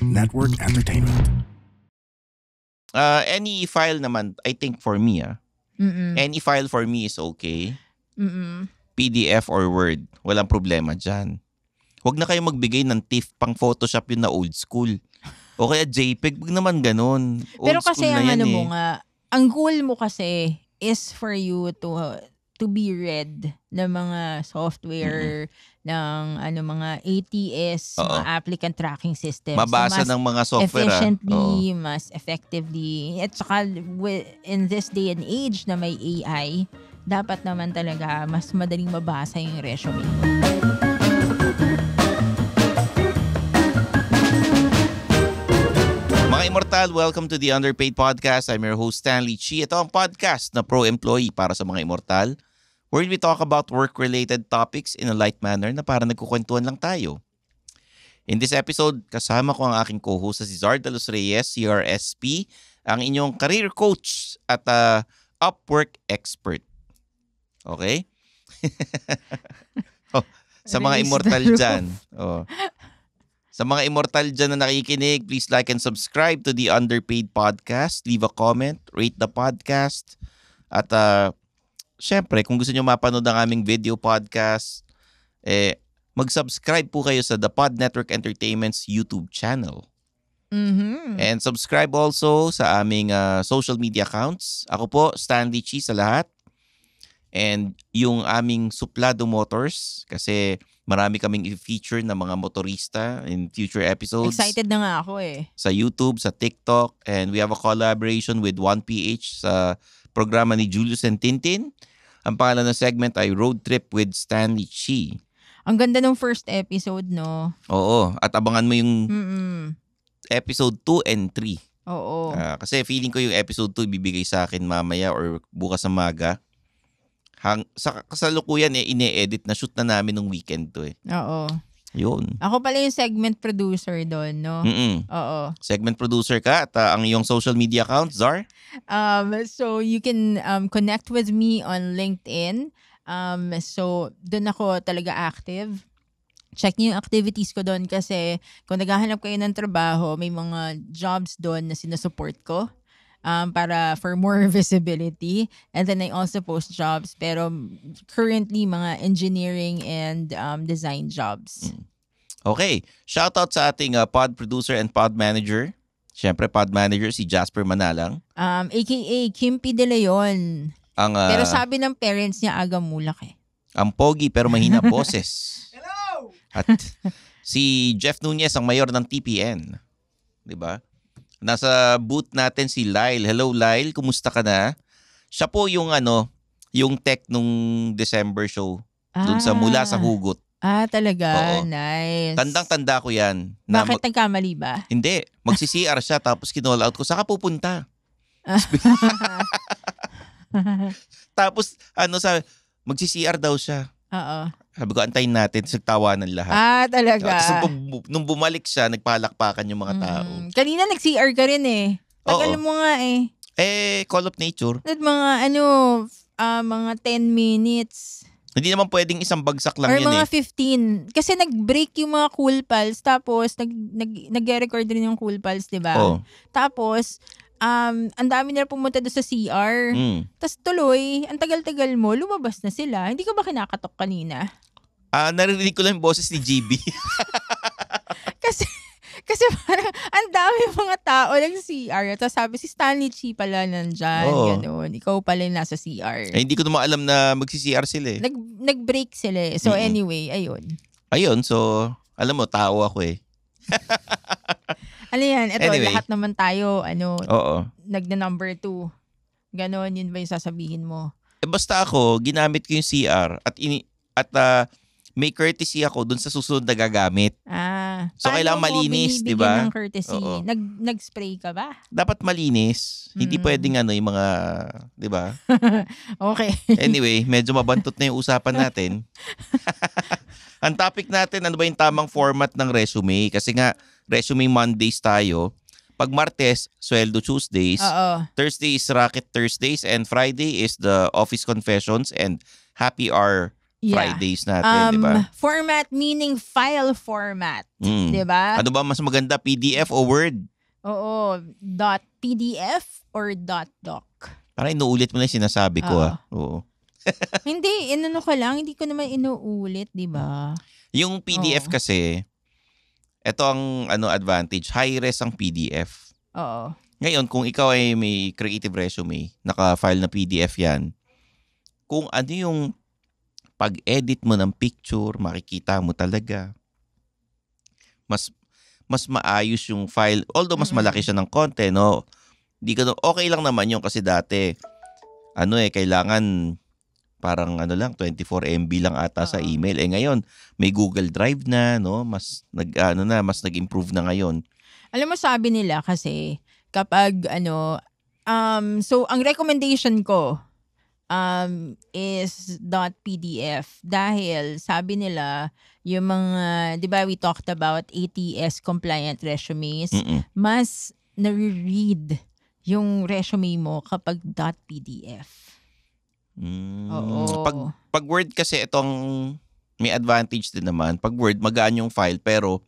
Network Entertainment. Uh, any file naman, I think for me, ah. Mm-mm. Any file for me is okay. Mm-mm. PDF or Word, walang problema dyan. Huwag na kayo magbigay ng TIFF pang Photoshop yun na old school. O kaya JPEG, wag naman ganun. Old Pero kasi ang ano eh. mo nga, ang goal mo kasi is for you to to be read ng mga software mm-hmm. ng ano mga ATS, Oo. mga applicant tracking systems Mabasa so, ng mga software. Ah. Efficiently, Oo. mas effectively. At saka in this day and age na may AI, dapat naman talaga mas madaling mabasa yung resume. Mga Immortal, welcome to the Underpaid Podcast. I'm your host Stanley Chi. Ito ang podcast na pro-employee para sa mga immortal wherein we talk about work-related topics in a light manner na para nagkukwentuhan lang tayo. In this episode, kasama ko ang aking co-host si Zard Los Reyes, CRSP, ang inyong career coach at uh, Upwork expert. Okay? oh, sa mga immortal dyan. Oh. Sa mga immortal dyan na nakikinig, please like and subscribe to the Underpaid Podcast. Leave a comment, rate the podcast, at uh, syempre, kung gusto nyo mapanood ang aming video podcast, eh, mag-subscribe po kayo sa The Pod Network Entertainment's YouTube channel. Mm-hmm. And subscribe also sa aming uh, social media accounts. Ako po, Stanley Chi sa lahat. And yung aming Suplado Motors, kasi marami kaming i-feature ng mga motorista in future episodes. Excited na nga ako eh. Sa YouTube, sa TikTok, and we have a collaboration with 1PH sa programa ni Julius and Tintin. Ang pangalan ng segment ay Road Trip with Stanley Chi. Ang ganda ng first episode, no? Oo. At abangan mo yung Mm-mm. episode 2 and 3. Oo. Uh, kasi feeling ko yung episode 2 ibibigay sa akin mamaya or bukas ng maga. Hang, sa kasalukuyan, eh, ine-edit na shoot na namin nung weekend to eh. Oo. Yun. Ako pala yung segment producer doon, no? Mm-mm. Oo. Segment producer ka at uh, ang iyong social media account, Zar? Um, so, you can um, connect with me on LinkedIn. Um, so, doon ako talaga active check niyo yung activities ko doon kasi kung naghahanap kayo ng trabaho, may mga jobs doon na sinasupport ko um, para for more visibility. And then I also post jobs, pero currently mga engineering and um, design jobs. Mm. Okay. Shout out sa ating uh, pod producer and pod manager. Siyempre, pod manager si Jasper Manalang. Um, AKA Kimpi De Leon. Ang, uh, pero sabi ng parents niya, aga mula eh. Ang pogi pero mahina boses. Hello! At si Jeff Nunez, ang mayor ng TPN. 'di ba? Nasa booth natin si Lyle. Hello Lyle, kumusta ka na? Siya po yung ano, yung tech nung December show. Ah. Doon sa mula sa ah. hugot. Ah, talaga? Oo. Nice. Tandang-tanda ko yan. Na Bakit mag- nagkamali ba? Hindi. Magsi-CR siya tapos kinall out ko. Saka pupunta. tapos ano sa magsi-CR daw siya. Oo. Sabi ko, antayin natin. Tapos ng lahat. Ah, talaga. Tapos nung, nung bumalik siya, nagpalakpakan yung mga tao. Mm. Kanina nag-CR ka rin eh. Tagal Oo. mo nga eh. Eh, Call of Nature. At mga ano, ah, mga 10 minutes. Hindi naman pwedeng isang bagsak lang or yun mga eh. 15. Kasi nag-break yung mga Cool Pals, tapos nag, nag, nag-record rin yung Cool Pals, di ba? Oo. Tapos, um, ang dami nila pumunta doon sa CR. Mm. Tapos tuloy, ang tagal-tagal mo, lumabas na sila. Hindi ka ba kinakatok kanina? Ah, uh, narinig ko lang yung boses ni GB. kasi, kasi parang ang dami mga tao ng CR. Tapos sabi si Stanley Chi pala nandyan. Oo. Ganun. Ikaw pala yung nasa CR. Eh, hindi ko naman alam na magsi-CR sila eh. Nag, nag-break sila eh. So mm-hmm. anyway, ayun. Ayun, so alam mo, tao ako eh. ano yan? Ito, anyway. lahat naman tayo, ano, Oo. nagna-number two. Ganon, yun ba yung sasabihin mo? Eh, basta ako, ginamit ko yung CR at ini at uh, may courtesy ako dun sa susunod na gagamit. Ah. So, kailangan malinis, di ba? ng courtesy? Oo. Nag, nag-spray ka ba? Dapat malinis. Mm. Hindi hmm. pwedeng ano yung mga, di ba? okay. Anyway, medyo mabantot na yung usapan natin. Ang topic natin, ano ba yung tamang format ng resume? Kasi nga, resume Mondays tayo. Pag Martes, sweldo Tuesdays. Oo. Thursday is Rocket Thursdays and Friday is the office confessions and happy hour yeah. Fridays natin, um, di ba? Um, format meaning file format, mm. di ba? Ano ba mas maganda, PDF o Word? Oo, dot PDF or dot doc. Parang inuulit mo na yung sinasabi ko, Oo. ah. Oo hindi, inano ko lang, hindi ko naman inuulit, di ba? Yung PDF Oo. kasi, ito ang ano advantage, high res ang PDF. Oo. Ngayon, kung ikaw ay may creative resume, naka-file na PDF yan, kung ano yung pag-edit mo ng picture, makikita mo talaga. Mas mas maayos yung file. Although mas malaki siya ng konti, no? Hindi ka okay lang naman yung kasi dati ano eh kailangan parang ano lang 24 MB lang ata uh-huh. sa email. Eh ngayon, may Google Drive na, no? Mas nag ano na, mas nag-improve na ngayon. Alam mo sabi nila kasi kapag ano um so ang recommendation ko um is .pdf dahil sabi nila yung mga 'di ba we talked about ATS compliant resumes Mm-mm. mas na read yung resume mo kapag .pdf. Mm, Oo. Pag, pag Word kasi itong may advantage din naman. Pag Word, magaan yung file pero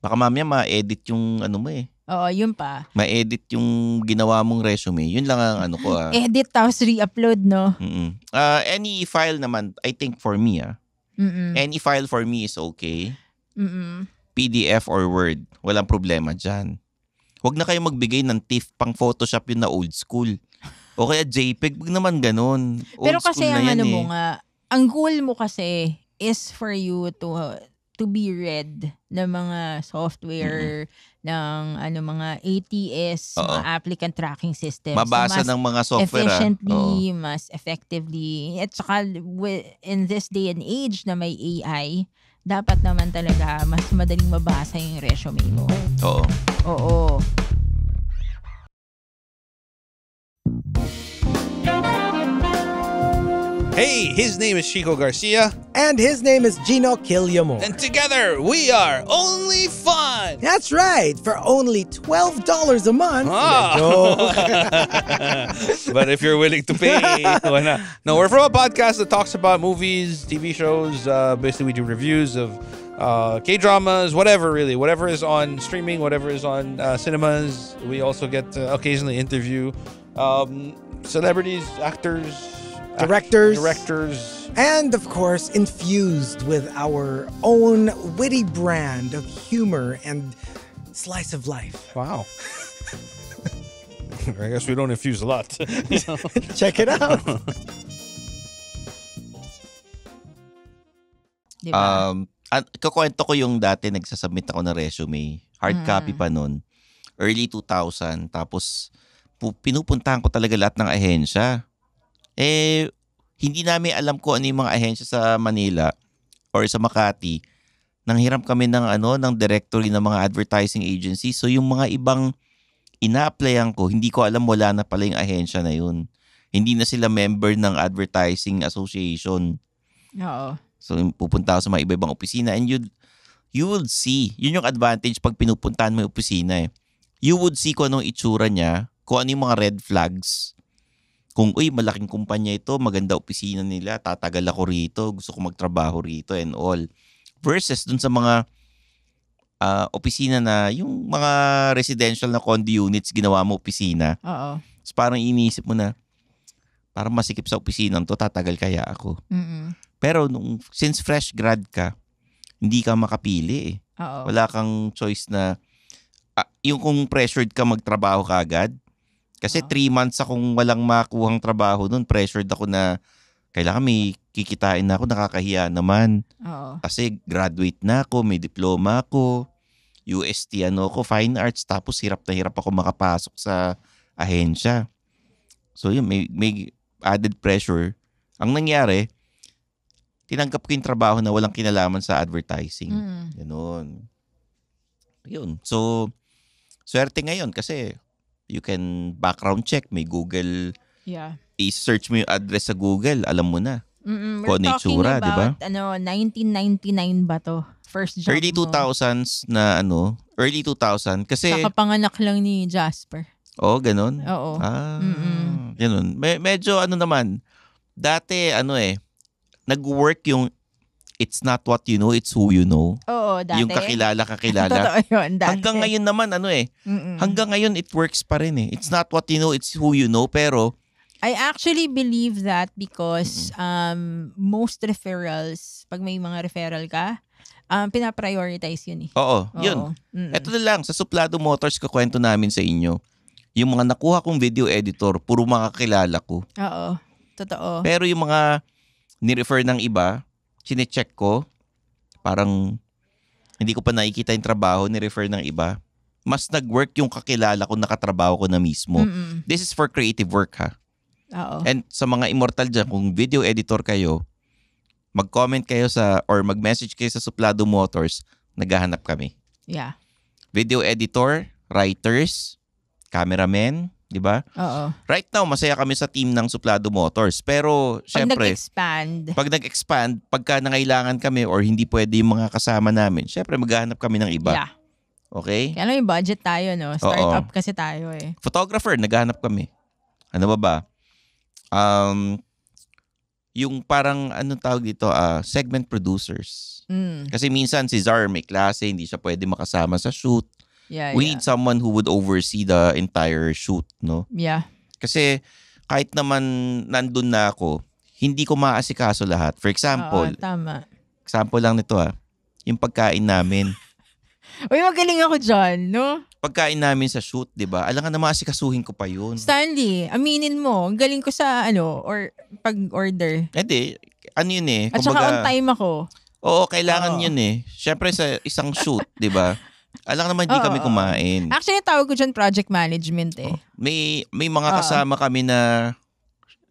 baka mamaya ma-edit yung ano mo eh. Oo, yun pa. Ma-edit yung ginawa mong resume. Yun lang ang ano ko ah. Edit tapos re-upload, no? Mm-mm. Uh, any file naman, I think for me ah. Mm-mm. Any file for me is okay. Mm-mm. PDF or Word, walang problema dyan. Huwag na kayo magbigay ng TIFF pang Photoshop yun na old school. O kaya JPEG, pag naman ganun. Old Pero kasi ang ano eh. mo nga, ang goal mo kasi is for you to to be read ng mga software mm-hmm. ng ano mga ATS, Oo. mga applicant tracking system. Mabasa so, ng mga software. Ah. Efficiently, Oo. mas effectively. At saka in this day and age na may AI, dapat naman talaga mas madaling mabasa yung resume mo. Oo. Oo. Hey, his name is Chico Garcia. And his name is Gino Killiamore. And together we are Only Fun. That's right. For only $12 a month. Oh. but if you're willing to pay, why not? No, we're from a podcast that talks about movies, TV shows. Uh, basically, we do reviews of uh, K dramas, whatever really, whatever is on streaming, whatever is on uh, cinemas. We also get to occasionally interview um, celebrities, actors, directors, directors, and of course, infused with our own witty brand of humor and slice of life. Wow. I guess we don't infuse a lot. Check it out. Um, at, ko yung dati nagsasubmit ako ng resume. Hard mm-hmm. copy pa nun. Early 2000. Tapos, pinupuntahan ko talaga lahat ng ahensya. Eh, hindi namin alam ko ano yung mga ahensya sa Manila or sa Makati. Nanghiram kami ng ano ng directory ng mga advertising agency. So yung mga ibang ina-applyan ko, hindi ko alam wala na pala yung ahensya na yun. Hindi na sila member ng Advertising Association. Oo. So pupunta ako sa mga iba-ibang opisina and you you would see, yun yung advantage pag pinupuntahan mo yung opisina eh. You would see kung anong itsura niya, kung ano yung mga red flags kung uy malaking kumpanya ito, maganda opisina nila, tatagal ako rito, gusto ko magtrabaho rito and all. Versus dun sa mga uh, opisina na yung mga residential na condo units ginawa mo opisina. Oo. So parang iniisip mo na parang masikip sa opisina to, tatagal kaya ako. Mm-mm. Pero nung since fresh grad ka, hindi ka makapili eh. Oo. Wala kang choice na uh, yung kung pressured ka magtrabaho ka agad, kasi 3 uh-huh. months akong walang makuhang trabaho noon. Pressured ako na kailangan may kikitain na ako. Nakakahiya naman. Uh-huh. Kasi graduate na ako, may diploma ako, UST ano ko, fine arts. Tapos hirap na hirap ako makapasok sa ahensya. So yun, may, may added pressure. Ang nangyari, tinanggap ko yung trabaho na walang kinalaman sa advertising. Mm. Ganun. Yun. So, swerte ngayon kasi you can background check. May Google. Yeah. I-search mo yung address sa Google. Alam mo na. Mm-mm. We're ano talking itsura, about, diba? ano, 1999 ba to? First job Early 2000s mo. na ano, early 2000 kasi... Kakapanganak lang ni Jasper. oh, ganun? Oo. Ah, ganun. Me- medyo ano naman, dati ano eh, nag-work yung it's not what you know, it's who you know. Oo dati. Yung kakilala, kakilala. Totoo yun, dati. Hanggang ngayon naman, ano eh. Mm-mm. Hanggang ngayon, it works pa rin eh. It's not what you know, it's who you know. Pero, I actually believe that because um, most referrals, pag may mga referral ka, um, pinaprioritize yun eh. Oo, Oo. yun. Mm-mm. Ito na lang, sa Suplado Motors, kakwento namin sa inyo. Yung mga nakuha kong video editor, puro mga kilala ko. Oo, totoo. Pero yung mga ni-refer ng iba, chine ko, parang hindi ko pa nakikita yung trabaho, ni-refer ng iba, mas nag-work yung kakilala ko, nakatrabaho ko na mismo. Mm-mm. This is for creative work ha. Oo. And sa mga immortal dyan, kung video editor kayo, mag-comment kayo sa, or mag-message kayo sa Suplado Motors, naghahanap kami. Yeah. Video editor, writers, cameramen, di ba? Oo. Right now, masaya kami sa team ng Suplado Motors. Pero, pag nag-expand. pag nag-expand, pagka nangailangan kami or hindi pwede yung mga kasama namin, syempre, maghahanap kami ng iba. Yeah. Okay? Kaya may budget tayo, no? Startup Oo. kasi tayo eh. Photographer, naghahanap kami. Ano ba ba? Um, yung parang, anong tawag dito, uh, segment producers. Mm. Kasi minsan si Zar may klase, hindi siya pwede makasama sa shoot. Yeah, we yeah. need someone who would oversee the entire shoot, no? Yeah. Kasi kahit naman nandun na ako, hindi ko maasikaso lahat. For example, Oo, tama. example lang nito ah, yung pagkain namin. Uy, magaling ako dyan, no? Pagkain namin sa shoot, di ba? Alam ka na maasikasuhin ko pa yun. Stanley, aminin mo, ang galing ko sa ano, or pag-order. Eh di, ano yun eh. Kumbaga, At saka on time ako. Oo, kailangan Oo. yun eh. Siyempre sa isang shoot, di ba? Alam naman, hindi kami kumain. Actually, tawag ko dyan project management eh. Oh, may may mga Oo. kasama kami na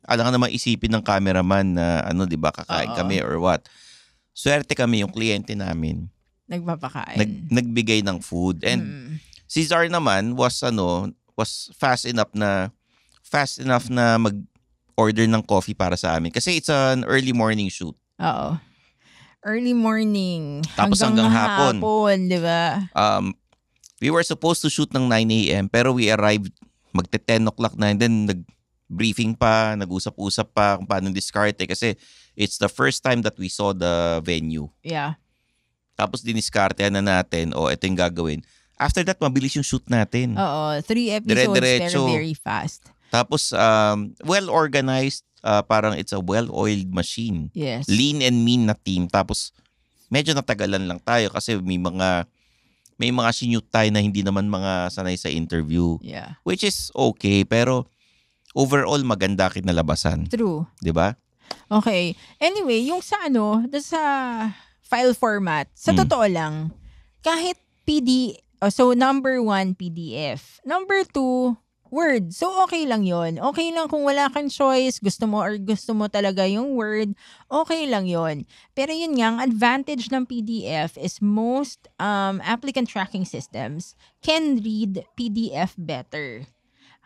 alam ka naman isipin ng cameraman na ano 'di ba kakain Oo. kami or what. Swerte kami yung kliyente namin. Nagpapakain. Nag, nagbigay ng food and Mm. si Czar naman was ano was fast enough na fast enough na mag order ng coffee para sa amin kasi it's an early morning shoot. Oo early morning Tapos hanggang, hanggang hapon. hapon di ba? Um, we were supposed to shoot ng 9 a.m. pero we arrived magte 10 o'clock na and then nag briefing pa, nag-usap-usap pa kung paano diskarte eh, kasi it's the first time that we saw the venue. Yeah. Tapos diniskarte na natin, o oh, ito yung gagawin. After that, mabilis yung shoot natin. Oo, three episodes Dire-diretso. very fast. Tapos, um, well-organized uh, parang it's a well-oiled machine. Yes. Lean and mean na team. Tapos medyo natagalan lang tayo kasi may mga may mga sinute tayo na hindi naman mga sanay sa interview. Yeah. Which is okay pero overall maganda kinalabasan. True. 'Di ba? Okay. Anyway, yung sa ano, sa file format, sa hmm. totoo lang, kahit PD, oh, so number one, PDF. Number two, word. So, okay lang yon Okay lang kung wala kang choice, gusto mo or gusto mo talaga yung word, okay lang yon Pero yun nga, ang advantage ng PDF is most um, applicant tracking systems can read PDF better.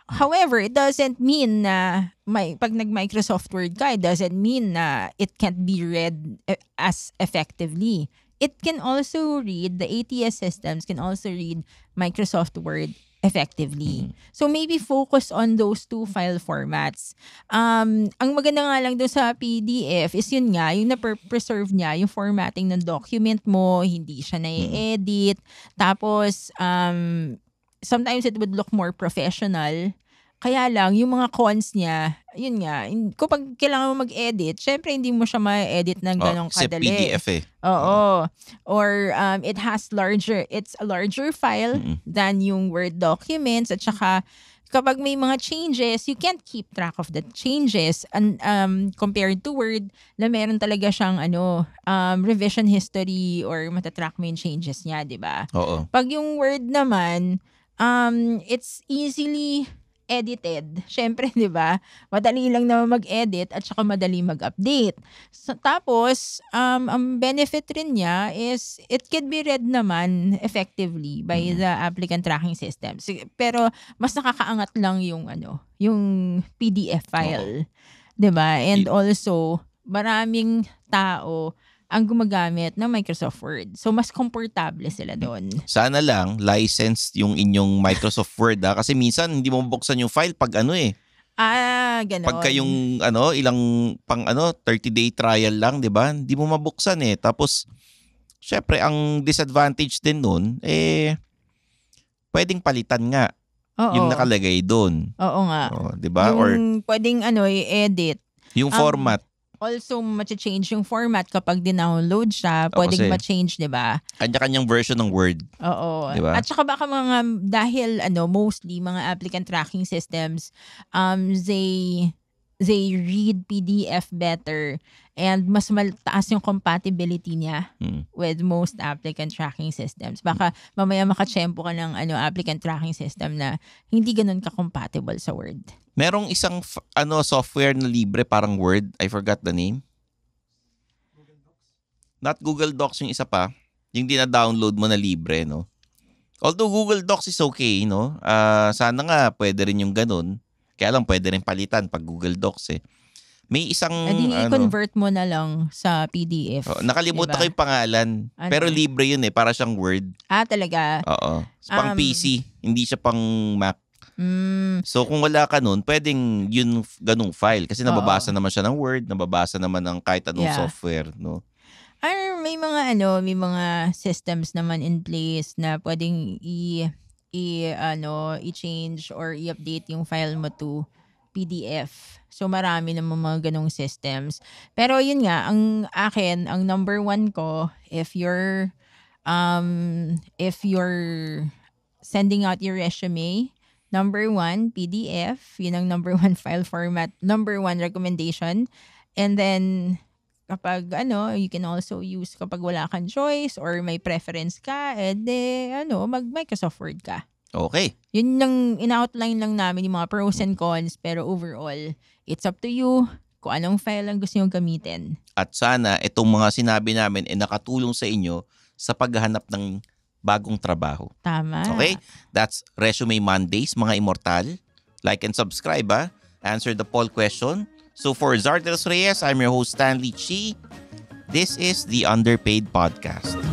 However, it doesn't mean na may, pag nag-Microsoft Word ka, it doesn't mean na it can't be read eh, as effectively. It can also read, the ATS systems can also read Microsoft Word effectively. Mm-hmm. So maybe focus on those two file formats. Um, ang maganda nga lang doon sa PDF is yun nga, yung na-preserve niya, yung formatting ng document mo, hindi siya na-edit. Mm-hmm. Tapos, um, sometimes it would look more professional kaya lang, yung mga cons niya, yun nga, kapag kailangan mo mag-edit, syempre hindi mo siya ma-edit ng oh, ganong oh, kadali. PDF eh. Oo. Oh. Or um, it has larger, it's a larger file mm-hmm. than yung Word documents at saka kapag may mga changes, you can't keep track of the changes and um compared to Word na meron talaga siyang ano um revision history or matatrack mo yung changes niya, 'di ba? Oo. Pag yung Word naman, um it's easily edited. Syempre, 'di ba? Madali lang naman mag-edit at saka madali mag-update. So, tapos, um ang benefit rin niya is it can be read naman effectively by mm-hmm. the applicant tracking system. So, pero mas nakakaangat lang yung ano, yung PDF file. Oh. 'Di ba? And also, maraming tao ang gumagamit ng Microsoft Word. So, mas komportable sila doon. Sana lang, licensed yung inyong Microsoft Word ha? Ah. Kasi minsan, hindi mo mabuksan yung file pag ano eh. Ah, ganun. Pagka yung ano, ilang pang ano, 30-day trial lang, di ba? Hindi mo mabuksan eh. Tapos, syempre, ang disadvantage din noon, eh, pwedeng palitan nga. Oo. yung nakalagay doon. Oo nga. Oh, 'di ba? Or pwedeng ano i-edit. Yung um, format also ma-change yung format kapag dinownload siya. Oh, pwedeng ma-change, di ba? Kanya-kanyang version ng Word. Oo. Diba? At saka baka mga, dahil ano, mostly mga applicant tracking systems, um, they they read PDF better and mas mataas yung compatibility niya mm. with most applicant tracking systems. Baka mamaya makachempo ka ng ano, applicant tracking system na hindi ganun ka-compatible sa Word. Merong isang f- ano software na libre parang Word. I forgot the name. Not Google Docs yung isa pa. Yung dina-download mo na libre, no? Although Google Docs is okay, no? Uh, sana nga pwede rin yung ganun. Kaya lang pwede rin palitan pag Google Docs eh. May isang Adi, eh, ano, convert mo na lang sa PDF. Oh, nakalimutan diba? ko yung pangalan. Ano? Pero libre yun eh, para siyang Word. Ah, talaga? Oo. So, pang um, PC, hindi siya pang Mac. Mm. So kung wala ka nun, pwedeng yun ganung file kasi nababasa Oo. naman siya ng Word, nababasa naman ng kahit anong yeah. software, no. Or may mga ano, may mga systems naman in place na pwedeng i i ano, i-change or i-update yung file mo to PDF. So marami namang mga ganong systems. Pero yun nga, ang akin, ang number one ko, if you're um, if you're sending out your resume, number one, PDF, yun ang number one file format, number one recommendation. And then kapag ano, you can also use kapag wala kang choice or may preference ka, edi ano, mag Microsoft Word ka. Okay. Yun lang, in-outline lang namin yung mga pros and cons, pero overall, it's up to you kung anong file ang gusto nyo gamitin. At sana itong mga sinabi namin ay eh, nakatulong sa inyo sa paghanap ng bagong trabaho. Tama. Okay? That's Resume Mondays, mga immortal. Like and subscribe, ha? Answer the poll question So for Zardelos Reyes, I'm your host Stanley Chi. This is the Underpaid Podcast.